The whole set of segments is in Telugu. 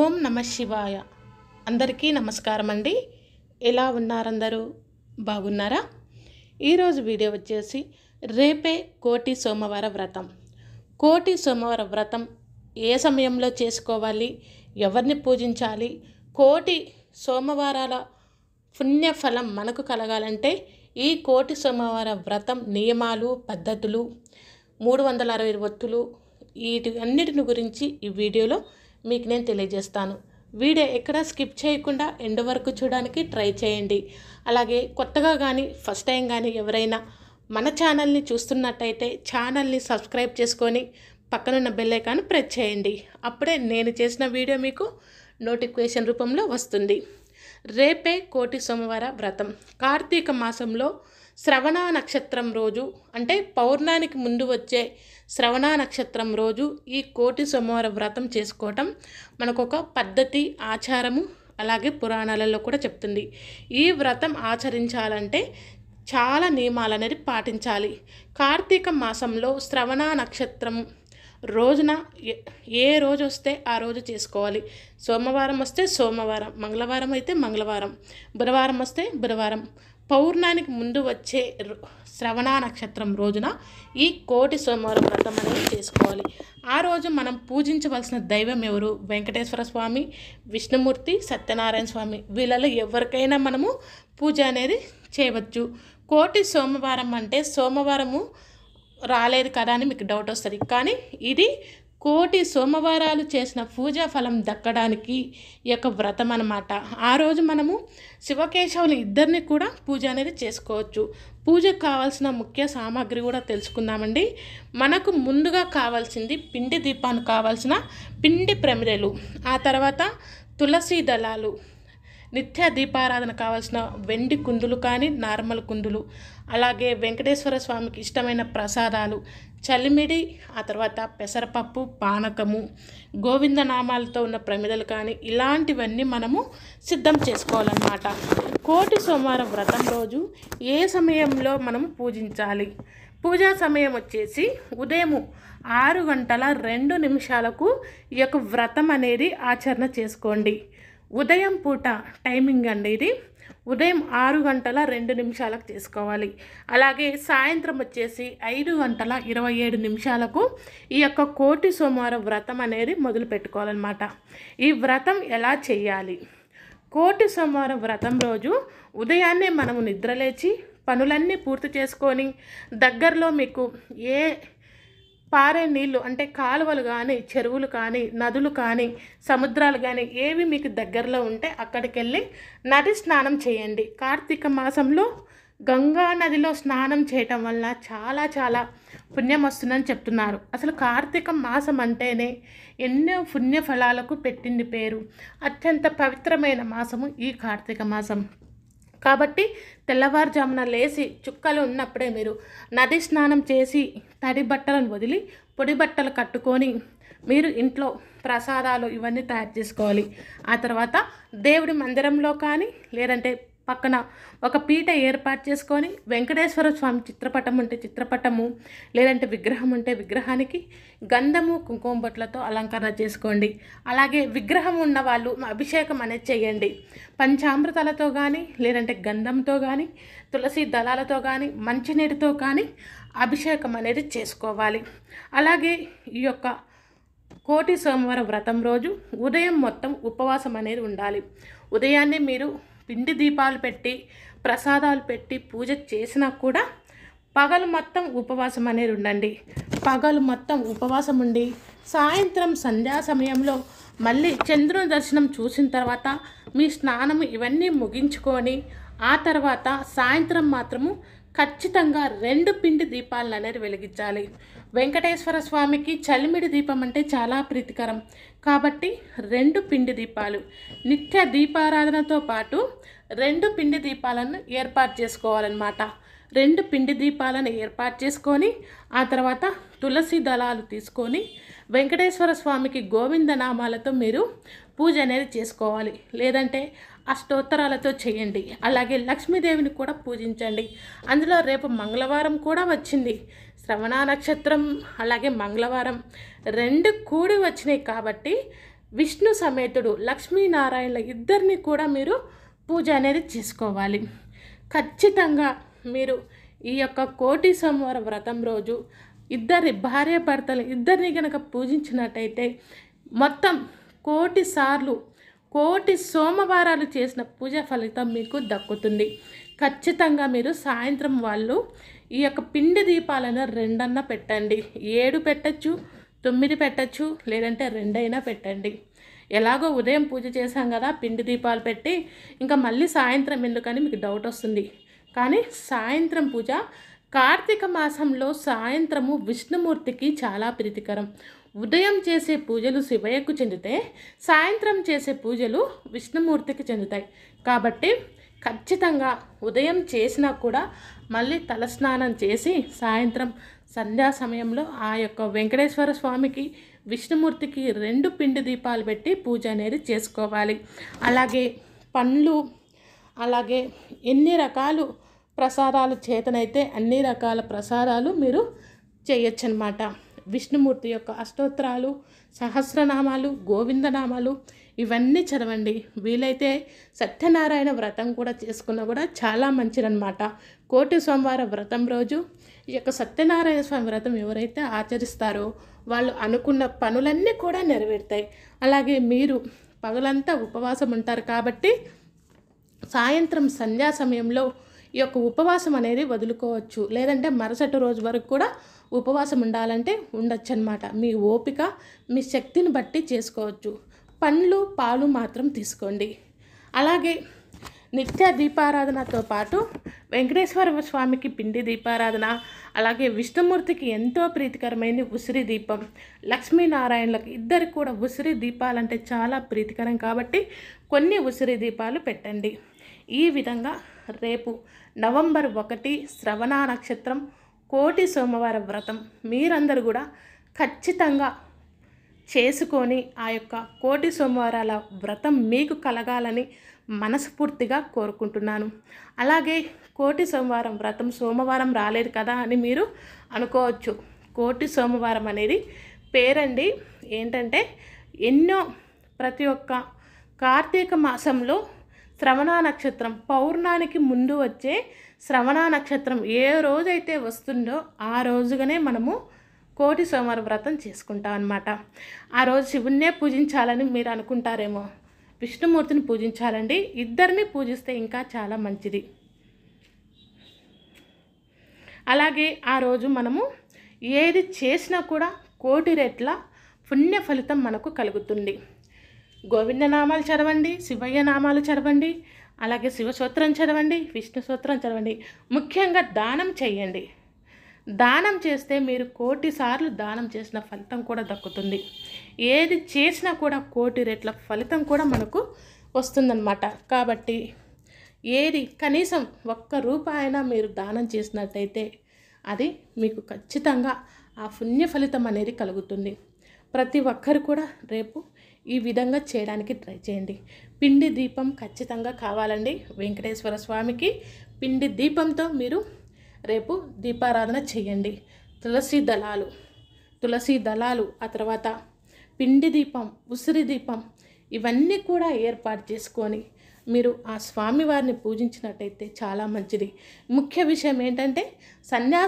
ఓం నమ శివాయ అందరికీ నమస్కారం అండి ఎలా ఉన్నారందరూ బాగున్నారా ఈరోజు వీడియో వచ్చేసి రేపే కోటి సోమవార వ్రతం కోటి సోమవార వ్రతం ఏ సమయంలో చేసుకోవాలి ఎవరిని పూజించాలి కోటి సోమవారాల పుణ్యఫలం మనకు కలగాలంటే ఈ కోటి సోమవార వ్రతం నియమాలు పద్ధతులు మూడు వందల అరవై ఒత్తులు వీటి అన్నిటిని గురించి ఈ వీడియోలో మీకు నేను తెలియజేస్తాను వీడియో ఎక్కడ స్కిప్ చేయకుండా ఎండ్ వరకు చూడడానికి ట్రై చేయండి అలాగే కొత్తగా కానీ ఫస్ట్ టైం కానీ ఎవరైనా మన ఛానల్ని చూస్తున్నట్టయితే ఛానల్ని సబ్స్క్రైబ్ చేసుకొని పక్కనున్న బెల్లైకాన్ ప్రెస్ చేయండి అప్పుడే నేను చేసిన వీడియో మీకు నోటిఫికేషన్ రూపంలో వస్తుంది రేపే కోటి సోమవార వ్రతం కార్తీక మాసంలో శ్రవణ నక్షత్రం రోజు అంటే పౌర్ణానికి ముందు వచ్చే శ్రవణ నక్షత్రం రోజు ఈ కోటి సోమవార వ్రతం చేసుకోవటం మనకొక పద్ధతి ఆచారము అలాగే పురాణాలలో కూడా చెప్తుంది ఈ వ్రతం ఆచరించాలంటే చాలా నియమాలు అనేది పాటించాలి కార్తీక మాసంలో శ్రవణ నక్షత్రం రోజున ఏ రోజు వస్తే ఆ రోజు చేసుకోవాలి సోమవారం వస్తే సోమవారం మంగళవారం అయితే మంగళవారం బుధవారం వస్తే బుధవారం పౌర్ణానికి ముందు వచ్చే శ్రవణ నక్షత్రం రోజున ఈ కోటి సోమవారం వ్రతం అనేది చేసుకోవాలి ఆ రోజు మనం పూజించవలసిన దైవం ఎవరు వెంకటేశ్వర స్వామి విష్ణుమూర్తి సత్యనారాయణ స్వామి వీళ్ళలో ఎవరికైనా మనము పూజ అనేది చేయవచ్చు కోటి సోమవారం అంటే సోమవారము రాలేదు కదా అని మీకు డౌట్ వస్తుంది కానీ ఇది కోటి సోమవారాలు చేసిన పూజా ఫలం దక్కడానికి ఈ యొక్క వ్రతం అనమాట ఆ రోజు మనము శివకేశవుని ఇద్దరిని కూడా పూజ అనేది చేసుకోవచ్చు పూజకు కావాల్సిన ముఖ్య సామాగ్రి కూడా తెలుసుకుందామండి మనకు ముందుగా కావాల్సింది పిండి దీపాన్ని కావాల్సిన పిండి ప్రమిరెలు ఆ తర్వాత తులసి దళాలు నిత్య దీపారాధన కావాల్సిన వెండి కుందులు కానీ నార్మల్ కుందులు అలాగే వెంకటేశ్వర స్వామికి ఇష్టమైన ప్రసాదాలు చలిమిడి ఆ తర్వాత పెసరపప్పు పానకము గోవింద నామాలతో ఉన్న ప్రమిదలు కానీ ఇలాంటివన్నీ మనము సిద్ధం చేసుకోవాలన్నమాట కోటి సోమవార వ్రతం రోజు ఏ సమయంలో మనము పూజించాలి పూజా సమయం వచ్చేసి ఉదయము ఆరు గంటల రెండు నిమిషాలకు ఈ యొక్క వ్రతం అనేది ఆచరణ చేసుకోండి ఉదయం పూట టైమింగ్ అండి ఇది ఉదయం ఆరు గంటల రెండు నిమిషాలకు తీసుకోవాలి అలాగే సాయంత్రం వచ్చేసి ఐదు గంటల ఇరవై ఏడు నిమిషాలకు ఈ యొక్క కోటి సోమవారం వ్రతం అనేది మొదలు పెట్టుకోవాలన్నమాట ఈ వ్రతం ఎలా చేయాలి కోటి సోమవారం వ్రతం రోజు ఉదయాన్నే మనము నిద్రలేచి పనులన్నీ పూర్తి చేసుకొని దగ్గరలో మీకు ఏ పారే నీళ్ళు అంటే కాలువలు కానీ చెరువులు కానీ నదులు కానీ సముద్రాలు కానీ ఏవి మీకు దగ్గరలో ఉంటే అక్కడికి వెళ్ళి నది స్నానం చేయండి కార్తీక మాసంలో గంగా నదిలో స్నానం చేయటం వల్ల చాలా చాలా పుణ్యం వస్తుందని చెప్తున్నారు అసలు కార్తీక మాసం అంటేనే ఎన్నో పుణ్య ఫలాలకు పెట్టింది పేరు అత్యంత పవిత్రమైన మాసము ఈ కార్తీక మాసం కాబట్టి తెల్లవారుజామున లేచి చుక్కలు ఉన్నప్పుడే మీరు నది స్నానం చేసి తడి బట్టలను వదిలి పొడి బట్టలు కట్టుకొని మీరు ఇంట్లో ప్రసాదాలు ఇవన్నీ తయారు చేసుకోవాలి ఆ తర్వాత దేవుడి మందిరంలో కానీ లేదంటే పక్కన ఒక పీట ఏర్పాటు చేసుకొని వెంకటేశ్వర స్వామి చిత్రపటం అంటే చిత్రపటము లేదంటే విగ్రహం అంటే విగ్రహానికి గంధము కుంకుమ బొట్లతో అలంకరణ చేసుకోండి అలాగే విగ్రహం ఉన్న వాళ్ళు అభిషేకం అనేది చేయండి పంచామృతాలతో కానీ లేదంటే గంధంతో కానీ తులసి దళాలతో కానీ మంచినీటితో కానీ అభిషేకం అనేది చేసుకోవాలి అలాగే ఈ యొక్క కోటి సోమవారం వ్రతం రోజు ఉదయం మొత్తం ఉపవాసం అనేది ఉండాలి ఉదయాన్నే మీరు పిండి దీపాలు పెట్టి ప్రసాదాలు పెట్టి పూజ చేసినా కూడా పగలు మొత్తం ఉపవాసం అనేది ఉండండి పగలు మొత్తం ఉపవాసం ఉండి సాయంత్రం సంధ్యా సమయంలో మళ్ళీ చంద్రుని దర్శనం చూసిన తర్వాత మీ స్నానం ఇవన్నీ ముగించుకొని ఆ తర్వాత సాయంత్రం మాత్రము ఖచ్చితంగా రెండు పిండి దీపాలను అనేది వెలిగించాలి వెంకటేశ్వర స్వామికి చలిమిడి దీపం అంటే చాలా ప్రీతికరం కాబట్టి రెండు పిండి దీపాలు నిత్య దీపారాధనతో పాటు రెండు పిండి దీపాలను ఏర్పాటు చేసుకోవాలన్నమాట రెండు పిండి దీపాలను ఏర్పాటు చేసుకొని ఆ తర్వాత తులసి దళాలు తీసుకొని వెంకటేశ్వర స్వామికి గోవింద నామాలతో మీరు పూజ అనేది చేసుకోవాలి లేదంటే అష్టోత్తరాలతో చేయండి అలాగే లక్ష్మీదేవిని కూడా పూజించండి అందులో రేపు మంగళవారం కూడా వచ్చింది శ్రవణ నక్షత్రం అలాగే మంగళవారం రెండు కూడి వచ్చినాయి కాబట్టి విష్ణు సమేతుడు లక్ష్మీనారాయణ ఇద్దరిని కూడా మీరు పూజ అనేది చేసుకోవాలి ఖచ్చితంగా మీరు ఈ యొక్క కోటి సోమవార వ్రతం రోజు ఇద్దరి భార్య భర్తలు ఇద్దరిని కనుక పూజించినట్టయితే మొత్తం కోటి సార్లు కోటి సోమవారాలు చేసిన పూజ ఫలితం మీకు దక్కుతుంది ఖచ్చితంగా మీరు సాయంత్రం వాళ్ళు ఈ యొక్క పిండి దీపాలను రెండన్నా పెట్టండి ఏడు పెట్టచ్చు తొమ్మిది పెట్టచ్చు లేదంటే రెండైనా పెట్టండి ఎలాగో ఉదయం పూజ చేశాం కదా పిండి దీపాలు పెట్టి ఇంకా మళ్ళీ సాయంత్రం ఎందుకని మీకు డౌట్ వస్తుంది కానీ సాయంత్రం పూజ కార్తీక మాసంలో సాయంత్రము విష్ణుమూర్తికి చాలా ప్రీతికరం ఉదయం చేసే పూజలు శివయ్యకు చెందితే సాయంత్రం చేసే పూజలు విష్ణుమూర్తికి చెందుతాయి కాబట్టి ఖచ్చితంగా ఉదయం చేసినా కూడా మళ్ళీ తలస్నానం చేసి సాయంత్రం సంధ్యా సమయంలో ఆ యొక్క వెంకటేశ్వర స్వామికి విష్ణుమూర్తికి రెండు పిండి దీపాలు పెట్టి పూజ అనేది చేసుకోవాలి అలాగే పండ్లు అలాగే ఎన్ని రకాలు ప్రసాదాలు చేతనైతే అన్ని రకాల ప్రసాదాలు మీరు చేయొచ్చు అనమాట విష్ణుమూర్తి యొక్క అష్టోత్తరాలు సహస్రనామాలు గోవిందనామాలు ఇవన్నీ చదవండి వీలైతే సత్యనారాయణ వ్రతం కూడా చేసుకున్నా కూడా చాలా మంచిదనమాట కోటి సోమవార వ్రతం రోజు ఈ యొక్క సత్యనారాయణ స్వామి వ్రతం ఎవరైతే ఆచరిస్తారో వాళ్ళు అనుకున్న పనులన్నీ కూడా నెరవేరుతాయి అలాగే మీరు పగలంతా ఉపవాసం ఉంటారు కాబట్టి సాయంత్రం సంధ్యా సమయంలో ఈ యొక్క ఉపవాసం అనేది వదులుకోవచ్చు లేదంటే మరుసటి రోజు వరకు కూడా ఉపవాసం ఉండాలంటే ఉండొచ్చు అనమాట మీ ఓపిక మీ శక్తిని బట్టి చేసుకోవచ్చు పండ్లు పాలు మాత్రం తీసుకోండి అలాగే నిత్య దీపారాధనతో పాటు వెంకటేశ్వర స్వామికి పిండి దీపారాధన అలాగే విష్ణుమూర్తికి ఎంతో ప్రీతికరమైన ఉసిరి దీపం లక్ష్మీనారాయణలకు ఇద్దరికి కూడా ఉసిరి దీపాలంటే చాలా ప్రీతికరం కాబట్టి కొన్ని ఉసిరి దీపాలు పెట్టండి ఈ విధంగా రేపు నవంబర్ ఒకటి శ్రవణ నక్షత్రం కోటి సోమవార వ్రతం మీరందరూ కూడా ఖచ్చితంగా చేసుకొని ఆ యొక్క కోటి సోమవారాల వ్రతం మీకు కలగాలని మనస్ఫూర్తిగా కోరుకుంటున్నాను అలాగే కోటి సోమవారం వ్రతం సోమవారం రాలేదు కదా అని మీరు అనుకోవచ్చు కోటి సోమవారం అనేది పేరండి ఏంటంటే ఎన్నో ప్రతి ఒక్క కార్తీక మాసంలో శ్రవణ నక్షత్రం పౌర్ణానికి ముందు వచ్చే శ్రవణ నక్షత్రం ఏ రోజైతే వస్తుందో ఆ రోజుగానే మనము కోటి సోమవార వ్రతం చేసుకుంటాం అనమాట ఆ రోజు శివుణ్ణే పూజించాలని మీరు అనుకుంటారేమో విష్ణుమూర్తిని పూజించాలండి ఇద్దరిని పూజిస్తే ఇంకా చాలా మంచిది అలాగే ఆ రోజు మనము ఏది చేసినా కూడా కోటి రెట్ల పుణ్య ఫలితం మనకు కలుగుతుంది గోవింద నామాలు చదవండి శివయ్య నామాలు చదవండి అలాగే శివసూత్రం చదవండి విష్ణు సూత్రం చదవండి ముఖ్యంగా దానం చేయండి దానం చేస్తే మీరు కోటి సార్లు దానం చేసిన ఫలితం కూడా దక్కుతుంది ఏది చేసినా కూడా కోటి రెట్ల ఫలితం కూడా మనకు వస్తుందన్నమాట కాబట్టి ఏది కనీసం ఒక్క రూపాయన మీరు దానం చేసినట్టయితే అది మీకు ఖచ్చితంగా ఆ పుణ్య ఫలితం అనేది కలుగుతుంది ప్రతి ఒక్కరు కూడా రేపు ఈ విధంగా చేయడానికి ట్రై చేయండి పిండి దీపం ఖచ్చితంగా కావాలండి వెంకటేశ్వర స్వామికి పిండి దీపంతో మీరు రేపు దీపారాధన చేయండి తులసి దళాలు తులసి దళాలు ఆ తర్వాత పిండి దీపం ఉసిరి దీపం ఇవన్నీ కూడా ఏర్పాటు చేసుకొని మీరు ఆ స్వామివారిని పూజించినట్టయితే చాలా మంచిది ముఖ్య విషయం ఏంటంటే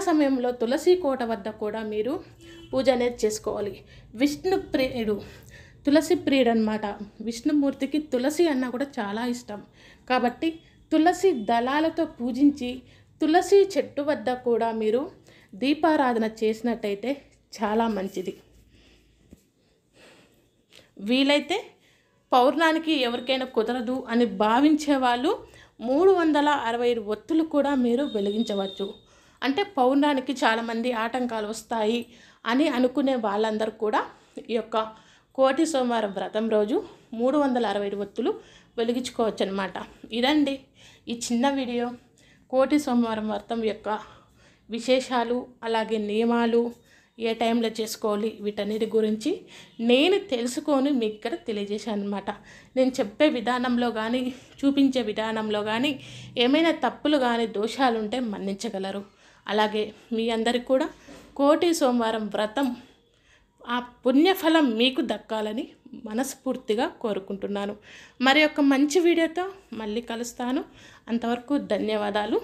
సమయంలో తులసి కోట వద్ద కూడా మీరు పూజ అనేది చేసుకోవాలి విష్ణు ప్రియుడు తులసి ప్రియుడు అనమాట విష్ణుమూర్తికి తులసి అన్న కూడా చాలా ఇష్టం కాబట్టి తులసి దళాలతో పూజించి తులసి చెట్టు వద్ద కూడా మీరు దీపారాధన చేసినట్టయితే చాలా మంచిది వీలైతే పౌర్ణానికి ఎవరికైనా కుదరదు అని భావించే వాళ్ళు మూడు వందల అరవై ఒత్తులు కూడా మీరు వెలిగించవచ్చు అంటే పౌర్ణానికి చాలామంది ఆటంకాలు వస్తాయి అని అనుకునే వాళ్ళందరూ కూడా ఈ యొక్క కోటి సోమవారం వ్రతం రోజు మూడు వందల అరవై ఒత్తులు వెలిగించుకోవచ్చు అనమాట ఇదండి ఈ చిన్న వీడియో కోటి సోమవారం వ్రతం యొక్క విశేషాలు అలాగే నియమాలు ఏ టైంలో చేసుకోవాలి వీటన్నిటి గురించి నేను తెలుసుకొని మీకు ఇక్కడ తెలియజేశాను అనమాట నేను చెప్పే విధానంలో కానీ చూపించే విధానంలో కానీ ఏమైనా తప్పులు కానీ దోషాలు ఉంటే మన్నించగలరు అలాగే మీ అందరికి కూడా కోటి సోమవారం వ్రతం ఆ పుణ్యఫలం మీకు దక్కాలని మనస్ఫూర్తిగా కోరుకుంటున్నాను మరి ఒక మంచి వీడియోతో మళ్ళీ కలుస్తాను అంతవరకు ధన్యవాదాలు